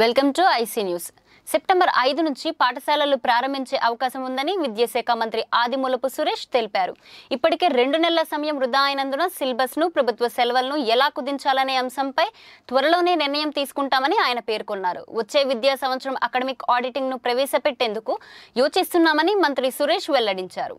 welcome to IC news September ఐదు నుంచి పాఠశాలలు ప్రారంభించే అవకాశం ఉందని విద్యాశాఖ మంత్రి ఆదిమూలపు సురేష్ తెలిపారు ఇప్పటికే రెండు నెలల సమయం వృధా అయినందున సిలబస్ను ప్రభుత్వ సెలవులను ఎలా కుదించాలనే అంశంపై త్వరలోనే నిర్ణయం తీసుకుంటామని ఆయన పేర్కొన్నారు వచ్చే విద్యా సంవత్సరం అకాడమిక్ ఆడిటింగ్ను ప్రవేశపెట్టేందుకు యోచిస్తున్నామని మంత్రి సురేష్ వెల్లడించారు